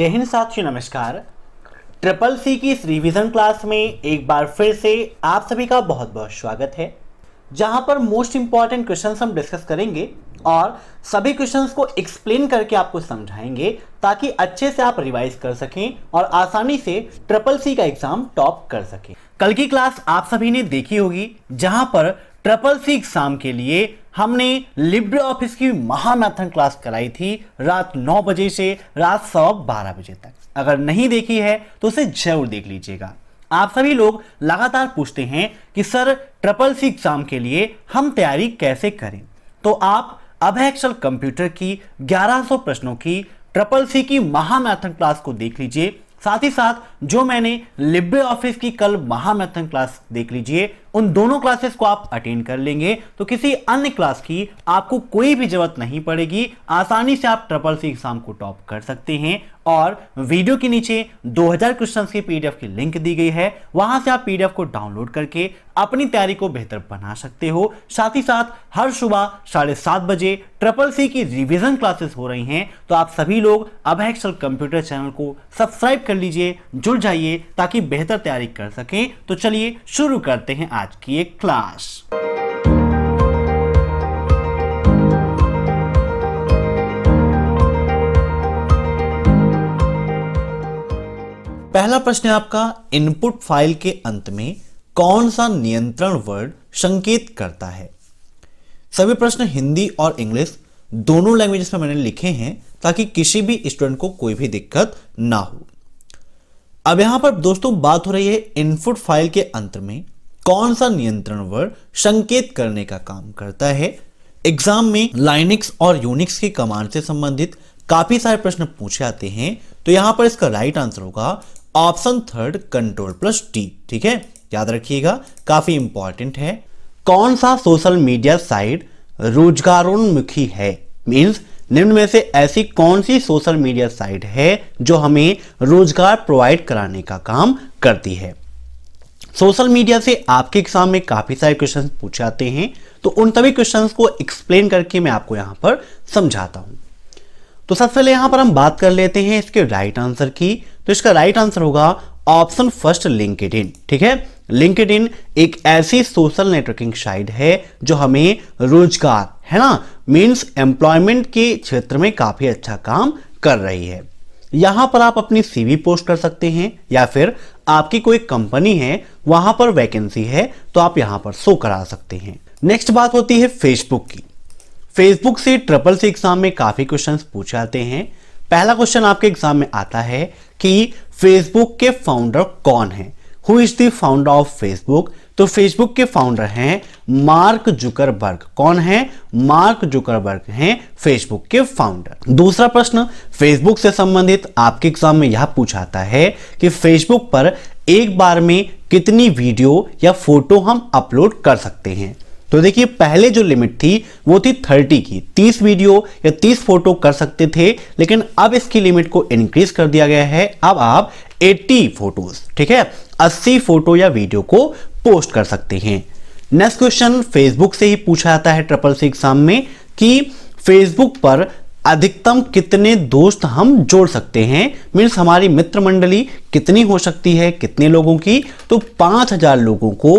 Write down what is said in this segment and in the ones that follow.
जय हिंद साथियों नमस्कार ट्रिपल सी की इस रिविजन क्लास में एक बार फिर से आप सभी का बहुत बहुत स्वागत है जहां पर मोस्ट इंपॉर्टेंट क्वेश्चन हम डिस्कस करेंगे और सभी क्वेश्चन को एक्सप्लेन करके आपको समझाएंगे ताकि अच्छे से आप रिवाइज कर सकें और आसानी से ट्रिपल सी का एग्जाम टॉप कर सकें कल की क्लास आप सभी ने देखी होगी जहां पर ट्रिपल सी एग्जाम के लिए हमने लिब्रे ऑफिस की महामैथन क्लास कराई थी रात 9 बजे से रात सवा बारह बजे तक अगर नहीं देखी है तो उसे जरूर देख लीजिएगा आप सभी लोग लगातार पूछते हैं कि सर ट्रिपल सी एग्जाम के लिए हम तैयारी कैसे करें तो आप अभय एक्सल कंप्यूटर की 1100 प्रश्नों की ट्रिपल सी की महामैथन क्लास को देख लीजिए साथ ही साथ जो मैंने लिब्रे ऑफिस की कल महामैथन क्लास देख लीजिए उन दोनों क्लासेस को आप अटेंड कर लेंगे तो किसी अन्य क्लास की आपको कोई भी जरूरत नहीं पड़ेगी आसानी से आप ट्रिपल सी एग्जाम को टॉप कर सकते हैं और वीडियो के नीचे 2000 क्वेश्चंस की पीडीएफ की लिंक दी गई है वहां से आप पीडीएफ को डाउनलोड करके अपनी तैयारी को बेहतर बना सकते हो साथ ही साथ हर सुबह साढ़े सात बजे ट्रिपल सी की रिवीजन क्लासेस हो रही हैं तो आप सभी लोग अब एक्सल कंप्यूटर चैनल को सब्सक्राइब कर लीजिए जुड़ जाइए ताकि बेहतर तैयारी कर सकें तो चलिए शुरू करते हैं आज की एक क्लास पहला प्रश्न है आपका इनपुट फाइल के अंत में कौन सा नियंत्रण वर्ड संकेत करता है सभी प्रश्न हिंदी और इंग्लिश दोनों लैंग्वेजेस में मैंने लिखे हैं ताकि किसी भी स्टूडेंट को कोई भी दिक्कत ना हो अब यहां पर दोस्तों बात हो रही है इनपुट फाइल के अंत में कौन सा नियंत्रण वर्ड संकेत करने का काम करता है एग्जाम में लाइनिक्स और यूनिक्स की कमांड से संबंधित काफी सारे प्रश्न पूछे आते हैं तो यहां पर इसका राइट आंसर होगा option third control plus T ठीक है याद रखिएगा काफी इंपॉर्टेंट है कौन सा सोशल मीडिया साइट रोजगारोन्मुखी है मीन्स निम्न में से ऐसी कौन सी सोशल मीडिया साइट है जो हमें रोजगार प्रोवाइड कराने का काम करती है सोशल मीडिया से आपके एग्जाम में काफी सारे क्वेश्चन पूछे जाते हैं तो उन सभी क्वेश्चन को एक्सप्लेन करके मैं आपको यहां पर समझाता हूं तो सबसे पहले यहां पर हम बात कर लेते हैं इसके राइट आंसर की तो इसका राइट आंसर होगा ऑप्शन फर्स्ट लिंकड इन ठीक है लिंकड इन एक ऐसी सोशल नेटवर्किंग साइट है जो हमें रोजगार है ना मीन्स एम्प्लॉयमेंट के क्षेत्र में काफी अच्छा काम कर रही है यहां पर आप अपनी सीवी पोस्ट कर सकते हैं या फिर आपकी कोई कंपनी है वहां पर वैकेंसी है तो आप यहां पर शो करा सकते हैं नेक्स्ट बात होती है फेसबुक की फेसबुक से ट्रिपल सी एग्जाम में काफी क्वेश्चन पूछे जाते हैं पहला क्वेश्चन आपके एग्जाम में आता है कि फेसबुक के फाउंडर कौन है who is the founder of Facebook तो फेसबुक के फाउंडर हैं मार्क जुकरबर्ग कौन है मार्क जुकरबर्ग हैं फेसबुक के फाउंडर दूसरा प्रश्न फेसबुक से संबंधित आपके एग्जाम में यह पूछाता है कि फेसबुक पर एक बार में कितनी वीडियो या फोटो हम अपलोड कर सकते हैं तो देखिए पहले जो लिमिट थी वो थी थर्टी की तीस वीडियो या तीस फोटो कर सकते थे लेकिन अब इसकी लिमिट को इंक्रीज कर दिया गया है अब आप एट्टी फोटोज ठीक है अस्सी फोटो या वीडियो को पोस्ट कर सकते हैं नेक्स्ट क्वेश्चन फेसबुक से ही पूछा जाता है ट्रिपल सी एग्जाम में कि फेसबुक पर अधिकतम कितने दोस्त हम जोड़ सकते हैं मीन्स हमारी मित्र मंडली कितनी हो सकती है कितने लोगों की तो 5000 लोगों को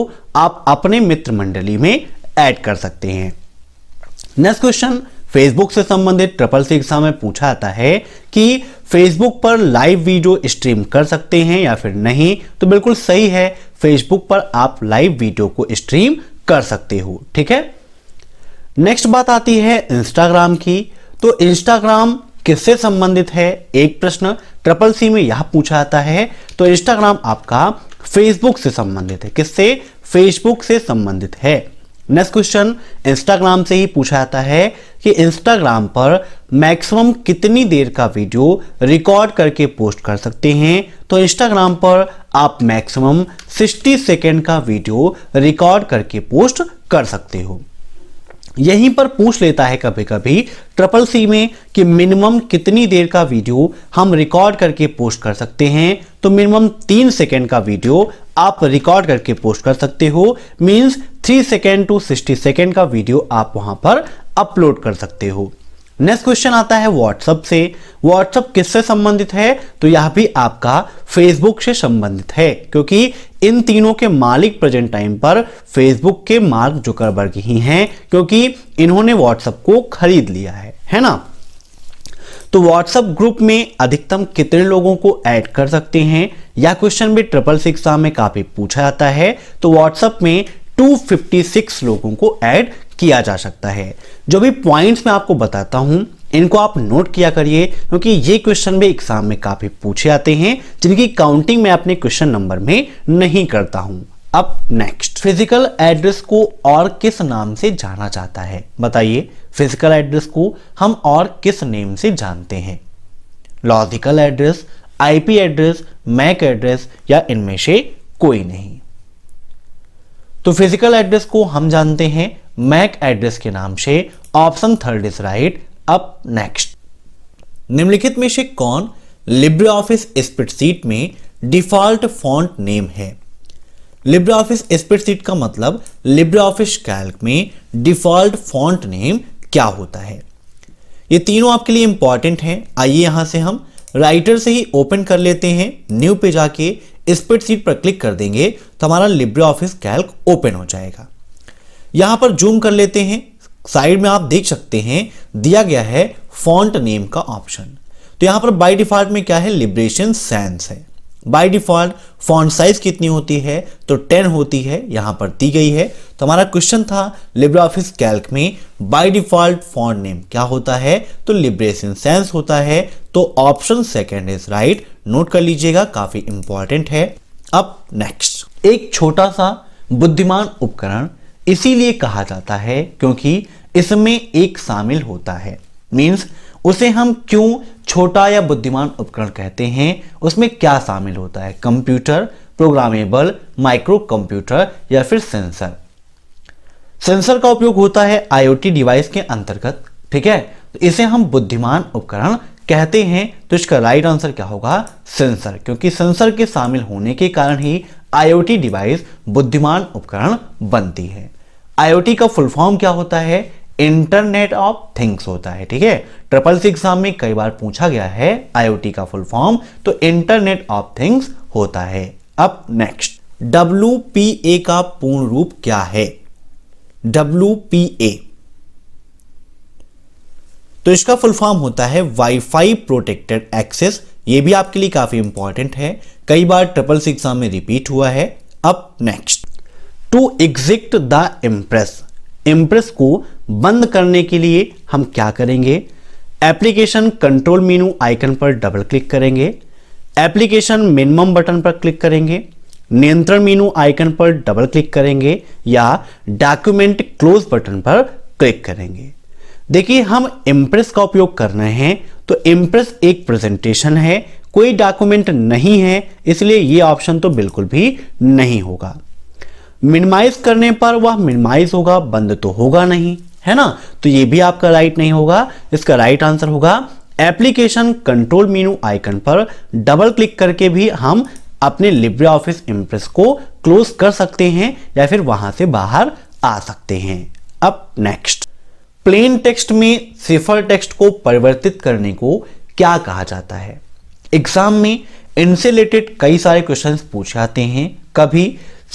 आप अपने मित्र मंडली में ऐड कर सकते हैं नेक्स्ट क्वेश्चन फेसबुक से संबंधित ट्रिपल सी एग्जाम में पूछा आता है कि फेसबुक पर लाइव वीडियो स्ट्रीम कर सकते हैं या फिर नहीं तो बिल्कुल सही है फेसबुक पर आप लाइव वीडियो को स्ट्रीम कर सकते हो ठीक है नेक्स्ट बात आती है इंस्टाग्राम की तो इंस्टाग्राम किससे संबंधित है एक प्रश्न ट्रिपल सी में यह पूछा आता है तो इंस्टाग्राम आपका फेसबुक से संबंधित है किससे फेसबुक से संबंधित है नेक्स्ट क्वेश्चन इंस्टाग्राम से ही पूछा जाता है कि इंस्टाग्राम पर मैक्सिमम कितनी देर का वीडियो रिकॉर्ड करके पोस्ट कर सकते हैं तो इंस्टाग्राम पर आप मैक्सिमम 60 सेकेंड का वीडियो रिकॉर्ड करके पोस्ट कर सकते हो यहीं पर पूछ लेता है कभी कभी ट्रिपल सी में कि मिनिमम कितनी देर का वीडियो हम रिकॉर्ड करके पोस्ट कर सकते हैं तो मिनिमम तीन सेकेंड का वीडियो आप रिकॉर्ड करके पोस्ट कर सकते हो means three second to sixty second का वीडियो आप वहां पर अपलोड कर सकते हो नेक्स्ट क्वेश्चन आता है व्हाट्सअप से व्हाट्सअप किससे संबंधित है तो यह भी आपका फेसबुक से संबंधित है क्योंकि इन तीनों के मालिक प्रेजेंट टाइम पर फेसबुक के मार्क जुकरबर्ग ही हैं क्योंकि इन्होंने व्हाट्सअप को खरीद लिया है है ना तो व्हाट्सएप ग्रुप में अधिकतम कितने लोगों को ऐड कर सकते हैं या क्वेश्चन भी ट्रिपल सिक्स में काफी पूछा जाता है तो व्हाट्सएप में 256 लोगों को ऐड किया जा सकता है जो भी पॉइंट्स मैं आपको बताता हूं इनको आप नोट किया करिए क्योंकि ये क्वेश्चन भी एग्जाम में काफ़ी पूछे आते हैं जिनकी काउंटिंग मैं अपने क्वेश्चन नंबर में नहीं करता हूं अब नेक्स्ट फिजिकल एड्रेस को और किस नाम से जाना जाता है बताइए फिजिकल एड्रेस को हम और किस नेम से जानते हैं logical address IP address MAC address या इनमें से कोई नहीं तो फिजिकल एड्रेस को हम जानते हैं मैक एड्रेस के नाम से option third is right up next निम्नलिखित में से कौन लिब्रे ऑफिस स्प्रेडशीट में डिफॉल्ट फॉन्ट नेम है लिब्रे ऑफिस स्प्रेडशीट का मतलब लिब्रे ऑफिस कैल्क में डिफॉल्ट फॉन्ट नेम क्या होता है ये तीनों आपके लिए इंपॉर्टेंट हैं आइए यहां से हम राइटर से ही ओपन कर लेते हैं न्यू पे जाके स्प्रिट सीट पर क्लिक कर देंगे तो हमारा लिब्रे ऑफिस कैल्क ओपन हो जाएगा यहां पर जूम कर लेते हैं साइड में आप देख सकते हैं दिया गया है फॉन्ट नेम का ऑप्शन तो यहां पर बाई डिफॉल्ट में क्या है लिब्रेशन सेंस है बाय डिफॉल्ट फॉन्ट साइज कितनी होती है तो 10 होती है यहां पर दी गई है तो हमारा क्वेश्चन था लिब्रे ऑफिस कैल्क में बाय डिफॉल्ट फॉन्ट नेम क्या होता है तो लिब्रेशन सेंस होता है तो option second is right note कर लीजिएगा काफी इंपॉर्टेंट है अब नेक्स्ट एक छोटा सा बुद्धिमान उपकरण इसीलिए कहा जाता है क्योंकि इसमें एक शामिल होता है मीन्स उसे हम क्यों छोटा या बुद्धिमान उपकरण कहते हैं उसमें क्या शामिल होता है कंप्यूटर प्रोग्रामेबल माइक्रो कंप्यूटर या फिर सेंसर सेंसर का उपयोग होता है आईओटी डिवाइस के अंतर्गत ठीक है तो इसे हम बुद्धिमान उपकरण कहते हैं तो इसका राइट आंसर क्या होगा सेंसर क्योंकि सेंसर के शामिल होने के कारण ही आईओटी डिवाइस बुद्धिमान उपकरण बनती है आईओटी का फुल फॉर्म क्या होता है इंटरनेट ऑफ थिंग्स होता है ठीक है ट्रिपल सी एग्जाम में कई बार पूछा गया है आईओटी का फुल फॉर्म तो इंटरनेट ऑफ थिंग्स होता है अब नेक्स्ट डब्ल्यू का पूर्ण रूप क्या है डब्ल्यू तो इसका फुल फॉर्म होता है वाईफाई प्रोटेक्टेड एक्सेस ये भी आपके लिए काफी इंपॉर्टेंट है कई बार ट्रिपल एग्जाम में रिपीट हुआ है अब next to exit the Impress Impress को बंद करने के लिए हम क्या करेंगे एप्लीकेशन कंट्रोल मेनू आइकन पर डबल क्लिक करेंगे एप्लीकेशन मिनिमम बटन पर क्लिक करेंगे नियंत्रण मेनू आइकन पर डबल क्लिक करेंगे या डॉक्यूमेंट क्लोज बटन पर क्लिक करेंगे देखिए हम इम्प्रेस का उपयोग कर रहे हैं तो इम्प्रेस एक प्रेजेंटेशन है कोई डॉक्यूमेंट नहीं है इसलिए ये ऑप्शन तो बिल्कुल भी नहीं होगा मिनिमाइज करने पर वह मिनिमाइज होगा बंद तो होगा नहीं है ना तो ये भी आपका राइट नहीं होगा इसका राइट आंसर होगा एप्लीकेशन कंट्रोल मीनू आइकन पर डबल क्लिक करके भी हम अपने लिब्रे ऑफिस इम्प्रेस को क्लोज कर सकते हैं या फिर वहां से बाहर आ सकते हैं अब नेक्स्ट प्लेन टेक्स्ट में सिफर टेक्स्ट को परिवर्तित करने को क्या कहा जाता है एग्जाम में इनसे रिलेटेड कई सारे क्वेश्चन पूछे जाते हैं कभी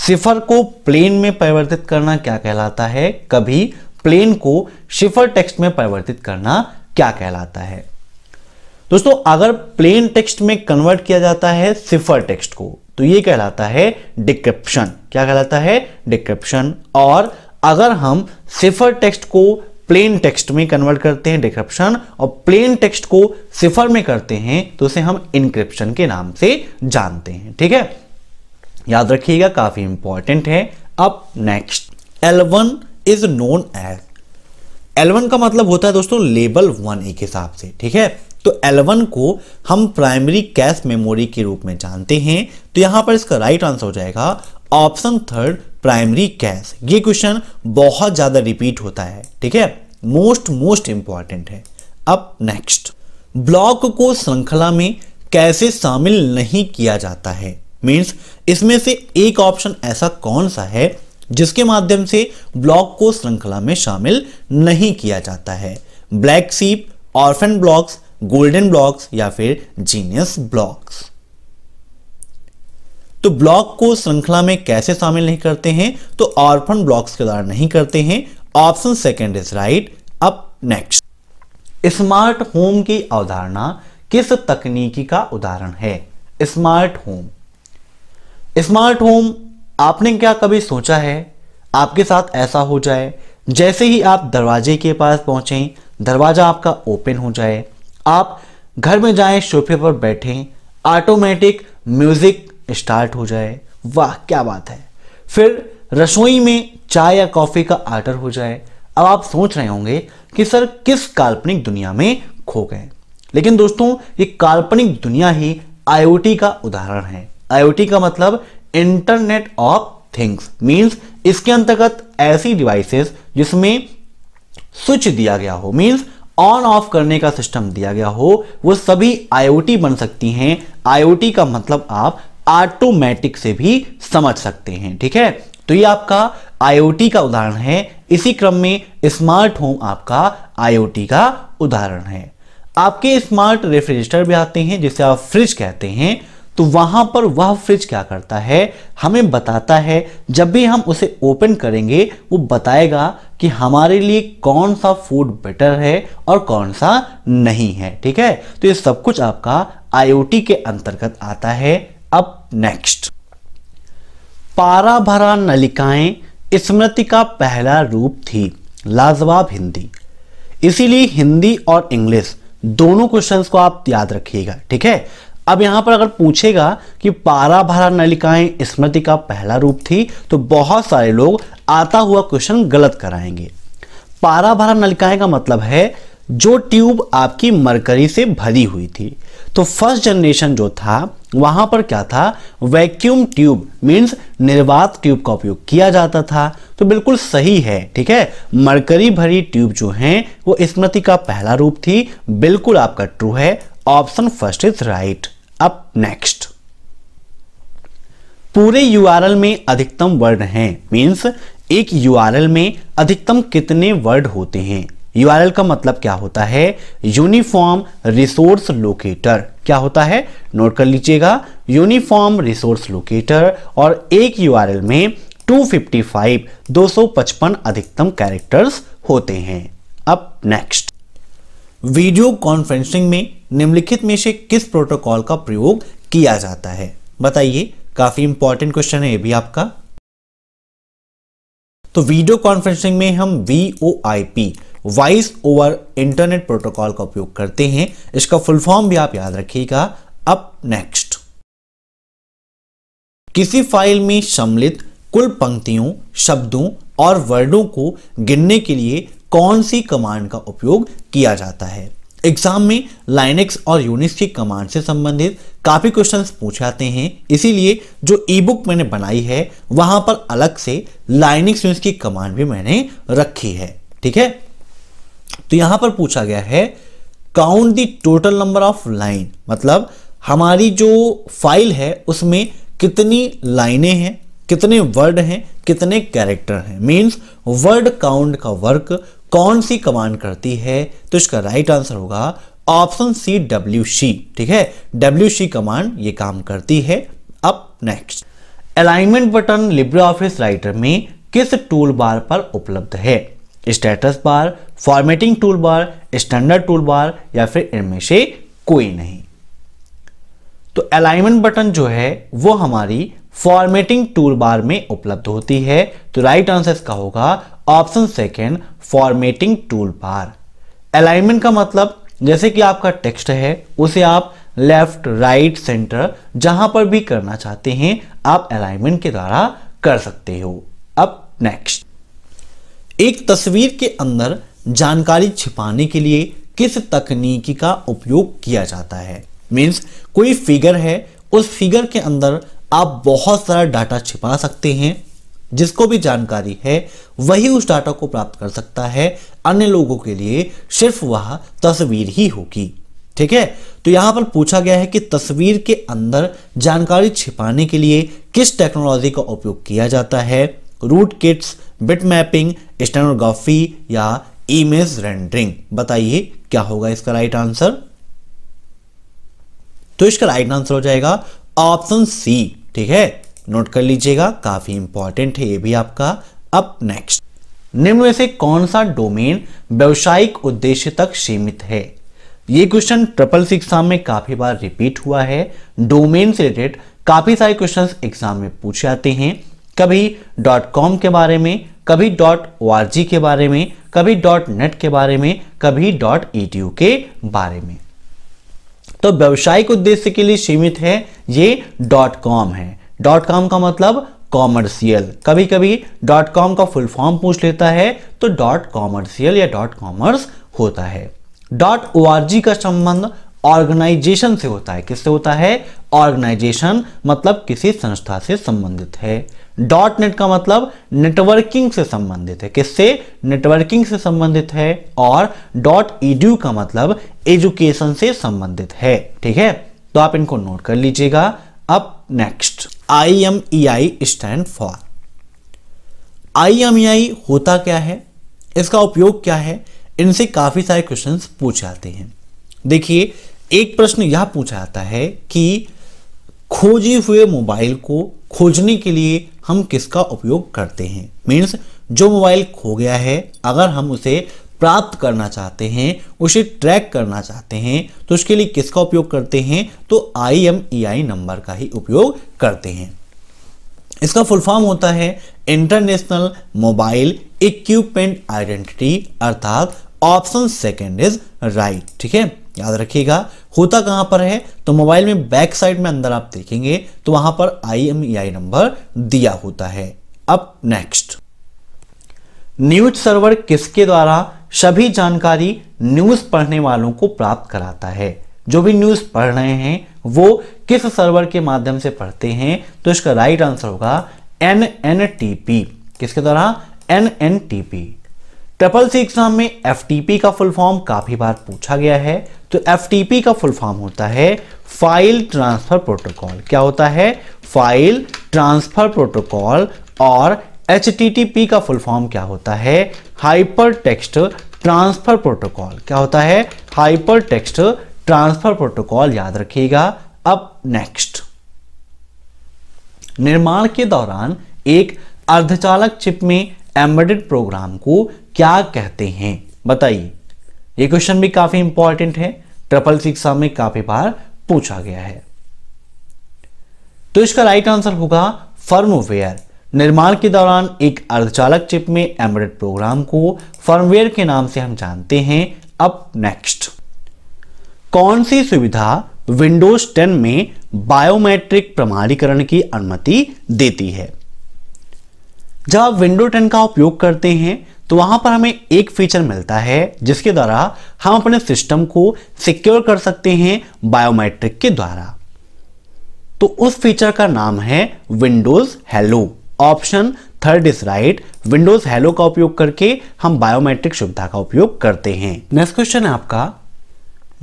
सिफर को प्लेन में परिवर्तित करना क्या कहलाता है कभी प्लेन को सिफर टेक्स्ट में परिवर्तित करना क्या कहलाता है दोस्तों अगर प्लेन टेक्स्ट में कन्वर्ट किया जाता है सिफर टेक्स्ट को तो यह कहलाता है डिक्रिप्शन क्या कहलाता है डिक्रिप्शन और अगर हम सिफर टेक्स्ट को प्लेन टेक्स्ट में कन्वर्ट करते हैं डिक्रिप्शन और प्लेन टेक्स्ट को सिफर में करते हैं तो उसे हम इनक्रिप्शन के नाम से जानते हैं ठीक है याद रखिएगा काफी इंपॉर्टेंट है अब next L1 is known as L1 का मतलब होता है दोस्तों लेबल वन एक हिसाब से ठीक है तो L1 को हम प्राइमरी कैश मेमोरी के रूप में जानते हैं तो यहां पर इसका राइट आंसर हो जाएगा ऑप्शन थर्ड प्राइमरी कैश ये क्वेश्चन बहुत ज़्यादा रिपीट होता है ठीक है मोस्ट मोस्ट इंपॉर्टेंट है अब नेक्स्ट ब्लॉक को श्रृंखला में कैसे शामिल नहीं किया जाता है मीन्स इसमें से एक ऑप्शन ऐसा कौन सा है जिसके माध्यम से ब्लॉक को श्रृंखला में शामिल नहीं किया जाता है ब्लैक सीप ऑर्फन ब्लॉक्स गोल्डन ब्लॉक्स या फिर जीनियस ब्लॉक्स तो ब्लॉक को श्रृंखला में कैसे शामिल नहीं करते हैं तो ऑर्फन ब्लॉक्स के द्वारा नहीं करते हैं option second is right up next smart home की अवधारणा किस तकनीकी का उदाहरण है स्मार्ट होम स्मार्ट होम आपने क्या कभी सोचा है आपके साथ ऐसा हो जाए जैसे ही आप दरवाजे के पास पहुंचें दरवाज़ा आपका ओपन हो जाए आप घर में जाएं सोफे पर बैठें ऑटोमेटिक म्यूज़िक स्टार्ट हो जाए वाह क्या बात है फिर रसोई में चाय या कॉफ़ी का आर्डर हो जाए अब आप सोच रहे होंगे कि सर किस काल्पनिक दुनिया में खो गए लेकिन दोस्तों ये काल्पनिक दुनिया ही आईओटी का उदाहरण है आईओटी का मतलब इंटरनेट ऑफ थिंग्स मीन्स इसके अंतर्गत ऐसी डिवाइसेस जिसमें स्विच दिया गया हो मीन्स ऑन ऑफ करने का सिस्टम दिया गया हो वो सभी आईओटी बन सकती हैं आईओटी का मतलब आप ऑटोमेटिक से भी समझ सकते हैं ठीक है तो ये आपका आईओटी का उदाहरण है इसी क्रम में स्मार्ट होम आपका आईओटी का उदाहरण है आपके स्मार्ट रेफ्रिजरेटर भी आते हैं जिसे आप फ्रिज कहते हैं तो वहां पर वह फ्रिज क्या करता है हमें बताता है जब भी हम उसे ओपन करेंगे वो बताएगा कि हमारे लिए कौन सा फूड बेटर है और कौन सा नहीं है ठीक है तो ये सब कुछ आपका आईओटी के अंतर्गत आता है अब नेक्स्ट पारा भरा नलिकाएं स्मृति का पहला रूप थी लाजवाब हिंदी इसीलिए हिंदी और इंग्लिश दोनों क्वेश्चंस को आप याद रखिएगा ठीक है अब यहां पर अगर पूछेगा कि पारा भरा नलिकाएं स्मृति का पहला रूप थी तो बहुत सारे लोग आता हुआ क्वेश्चन गलत कराएंगे पारा भरा नलिकाएं का मतलब है जो ट्यूब आपकी मरकरी से भरी हुई थी तो फर्स्ट जनरेशन जो था वहां पर क्या था वैक्यूम ट्यूब मीन्स निर्वात ट्यूब का उपयोग किया जाता था तो बिल्कुल सही है ठीक है मरकरी भरी ट्यूब जो है वो स्मृति का पहला रूप थी बिल्कुल आपका ट्रू है ऑप्शन फर्स्ट इज राइट अब नेक्स्ट पूरे यूआरएल में अधिकतम वर्ड हैं मीन्स एक यूआरएल में अधिकतम कितने वर्ड होते हैं यूआरएल का मतलब क्या होता है यूनिफॉर्म रिसोर्स लोकेटर क्या होता है नोट कर लीजिएगा यूनिफॉर्म रिसोर्स लोकेटर और एक यूआरएल में 255 255 अधिकतम कैरेक्टर्स होते हैं अब नेक्स्ट वीडियो कॉन्फ्रेंसिंग में निम्नलिखित में से किस प्रोटोकॉल का प्रयोग किया जाता है बताइए काफी इंपॉर्टेंट क्वेश्चन है ये भी आपका तो वीडियो कॉन्फ्रेंसिंग में हम V O I P voice over internet protocol का उपयोग करते हैं इसका फुल फॉर्म भी आप याद रखिएगा अप नेक्स्ट किसी फाइल में सम्मिलित कुल पंक्तियों शब्दों और वर्डों को गिनने के लिए कौन सी कमांड का उपयोग किया जाता है एग्जाम में लाइनेक्स और यूनिक्स की कमांड से संबंधित काफ़ी क्वेश्चंस पूछे जाते हैं इसीलिए जो ई बुक मैंने बनाई है वहां पर अलग से लाइनेक्स यूनिक्स की कमांड भी मैंने रखी है ठीक है तो यहां पर पूछा गया है count the total number of line मतलब हमारी जो फाइल है उसमें कितनी लाइनें हैं कितने वर्ड हैं कितने कैरेक्टर हैं मीन्स वर्ड काउंट का वर्क कौन सी कमांड करती है तो इसका राइट आंसर होगा ऑप्शन सी डब्ल्यू सी ठीक है डब्ल्यू सी कमांड ये काम करती है अब next alignment button Libre Office Writer में किस टूल बार पर उपलब्ध है status bar formatting tool bar standard tool bar या फिर इनमें से कोई नहीं तो अलाइनमेंट बटन जो है वो हमारी फॉर्मेटिंग टूल बार में उपलब्ध होती है तो राइट आंसर इसका होगा option second formatting tool bar alignment का मतलब जैसे कि आपका टेक्स्ट है उसे आप लेफ्ट राइट सेंटर जहां पर भी करना चाहते हैं आप अलाइनमेंट के द्वारा कर सकते हो अब नेक्स्ट एक तस्वीर के अंदर जानकारी छिपाने के लिए किस तकनीकी का उपयोग किया जाता है मीन्स कोई फिगर है उस फिगर के अंदर आप बहुत सारा डाटा छिपा सकते हैं जिसको भी जानकारी है वही उस डाटा को प्राप्त कर सकता है अन्य लोगों के लिए सिर्फ वह तस्वीर ही होगी ठीक है तो यहां पर पूछा गया है कि तस्वीर के अंदर जानकारी छिपाने के लिए किस टेक्नोलॉजी का उपयोग किया जाता है root kits bit mapping stenography या इमेज रेंडरिंग बताइए क्या होगा इसका राइट आंसर तो इसका राइट आंसर हो जाएगा ऑप्शन सी ठीक है नोट कर लीजिएगा काफी इंपॉर्टेंट है ये भी आपका अब नेक्स्ट निम्न में से कौन सा डोमेन व्यवसायिक उद्देश्य तक सीमित है ये क्वेश्चन ट्रिपल सिक्स एग्जाम में काफी बार रिपीट हुआ है डोमेन से रिलेटेड काफी सारे क्वेश्चंस एग्जाम में पूछे जाते हैं कभी डॉट कॉम के बारे में कभी डॉट ओ के बारे में कभी डॉट नेट के बारे में कभी डॉट ई e के बारे में तो व्यावसायिक उद्देश्य के लिए सीमित है ये डॉट कॉम है डॉट कॉम का मतलब कॉमर्शियल कभी कभी डॉट कॉम का फुल फॉर्म पूछ लेता है तो डॉट कॉमर्शियल या डॉट कॉमर्स होता है डॉट ओ का संबंध ऑर्गेनाइजेशन से होता है किससे होता है ऑर्गेनाइजेशन मतलब किसी संस्था से संबंधित है डॉट नेट का मतलब नेटवर्किंग से संबंधित है किससे नेटवर्किंग से संबंधित है और डॉट ईडू का मतलब एजुकेशन से संबंधित है ठीक है तो आप इनको नोट कर लीजिएगा अब next I M E I stand for I M E I होता क्या है इसका उपयोग क्या है इनसे काफ़ी सारे क्वेश्चंस पूछ जाते हैं देखिए एक प्रश्न यह पूछा जाता है कि खोजे हुए मोबाइल को खोजने के लिए हम किसका उपयोग करते हैं मीन्स जो मोबाइल खो गया है अगर हम उसे प्राप्त करना चाहते हैं उसे ट्रैक करना चाहते हैं तो उसके लिए किसका उपयोग करते हैं तो आई एम ई आई नंबर का ही उपयोग करते हैं इसका फुल फॉर्म होता है इंटरनेशनल मोबाइल इक्विपमेंट आइडेंटिटी अर्थात ऑप्शन सेकेंड इज राइट ठीक है याद रखिएगा होता कहां पर है तो मोबाइल में बैक साइड में अंदर आप देखेंगे तो वहां पर आई एम आई नंबर दिया होता है अब नेक्स्ट न्यूज सर्वर किसके द्वारा सभी जानकारी न्यूज पढ़ने वालों को प्राप्त कराता है जो भी न्यूज पढ़ रहे हैं वो किस सर्वर के माध्यम से पढ़ते हैं तो इसका राइट आंसर होगा एन एन टी पी किसके द्वारा N N T P triple C exam में एफ टी पी का फुल फॉर्म काफी बार पूछा गया है तो एफ का फुल फॉर्म होता है फाइल ट्रांसफर प्रोटोकॉल क्या होता है फाइल ट्रांसफर प्रोटोकॉल और एच का फुल फॉर्म क्या होता है हाइपर टेक्स्ट ट्रांसफर प्रोटोकॉल क्या होता है हाइपर टेक्स्ट ट्रांसफर प्रोटोकॉल याद रखिएगा अब नेक्स्ट निर्माण के दौरान एक अर्धचालक चिप में एम्बेडेड प्रोग्राम को क्या कहते हैं बताइए ये क्वेश्चन भी काफी इंपॉर्टेंट है ट्रिपल सिक्स में काफी बार पूछा गया है तो इसका राइट आंसर होगा फर्मवेयर निर्माण के दौरान एक अर्धचालक चिप में एम्बेडेड प्रोग्राम को फर्मवेयर के नाम से हम जानते हैं अब नेक्स्ट कौन सी सुविधा विंडोज 10 में बायोमेट्रिक प्रमाणीकरण की अनुमति देती है जब आप विंडो 10 का उपयोग करते हैं तो वहां पर हमें एक फीचर मिलता है जिसके द्वारा हम अपने सिस्टम को सिक्योर कर सकते हैं बायोमेट्रिक के द्वारा तो उस फीचर का नाम है Windows Hello option third is right Windows Hello का उपयोग करके हम बायोमेट्रिक सुविधा का उपयोग करते हैं नेक्स्ट क्वेश्चन है आपका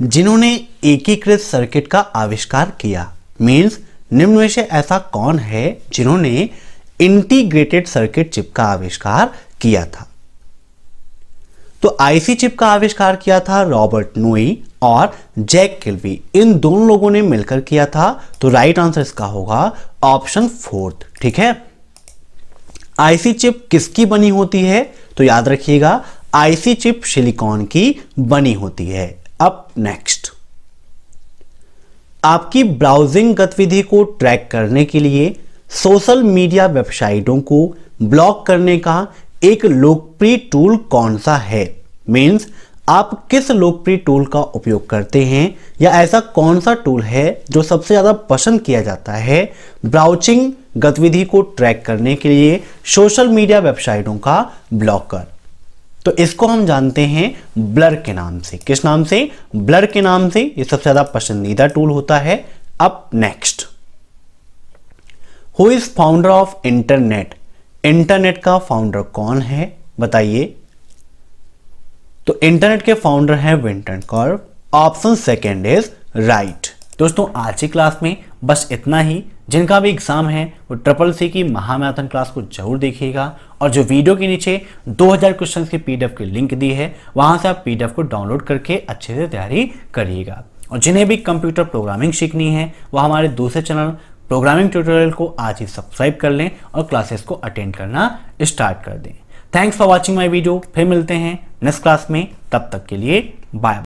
जिन्होंने एकीकृत सर्किट का आविष्कार किया मीन्स निम्न में से ऐसा कौन है जिन्होंने इंटीग्रेटेड सर्किट चिप का आविष्कार किया था तो आईसी चिप का आविष्कार किया था रॉबर्ट नोई और जैक किल्वी इन दोनों लोगों ने मिलकर किया था तो राइट आंसर इसका होगा ऑप्शन फोर्थ ठीक है आईसी चिप किसकी बनी होती है तो याद रखिएगा आईसी चिप सिलिकॉन की बनी होती है अब नेक्स्ट आपकी ब्राउजिंग गतिविधि को ट्रैक करने के लिए सोशल मीडिया वेबसाइटों को ब्लॉक करने का एक लोकप्रिय टूल कौन सा है मीन्स आप किस लोकप्रिय टूल का उपयोग करते हैं या ऐसा कौन सा टूल है जो सबसे ज़्यादा पसंद किया जाता है ब्राउचिंग गतिविधि को ट्रैक करने के लिए सोशल मीडिया वेबसाइटों का ब्लॉकर तो इसको हम जानते हैं ब्लर के नाम से किस नाम से ब्लर के नाम से ये सबसे ज़्यादा पसंदीदा टूल होता है अब next who is founder of internet internet का फाउंडर कौन है बताइए तो इंटरनेट के फाउंडर है विंटन कर्व ऑप्शन सेकेंड इज राइट दोस्तों आज की क्लास में बस इतना ही जिनका भी एग्जाम है वो ट्रिपल सी की महामैराथन क्लास को जरूर देखिएगा और जो वीडियो के नीचे 2000 क्वेश्चंस के पीडीएफ की लिंक दी है वहां से आप पीडीएफ को डाउनलोड करके अच्छे से तैयारी करिएगा और जिन्हें भी कंप्यूटर प्रोग्रामिंग सीखनी है वो हमारे दूसरे चैनल प्रोग्रामिंग ट्यूटोरियल को आज ही सब्सक्राइब कर लें और क्लासेस को अटेंड करना स्टार्ट कर दें thanks for watching my video फिर मिलते हैं नेक्स्ट क्लास में तब तक के लिए बाय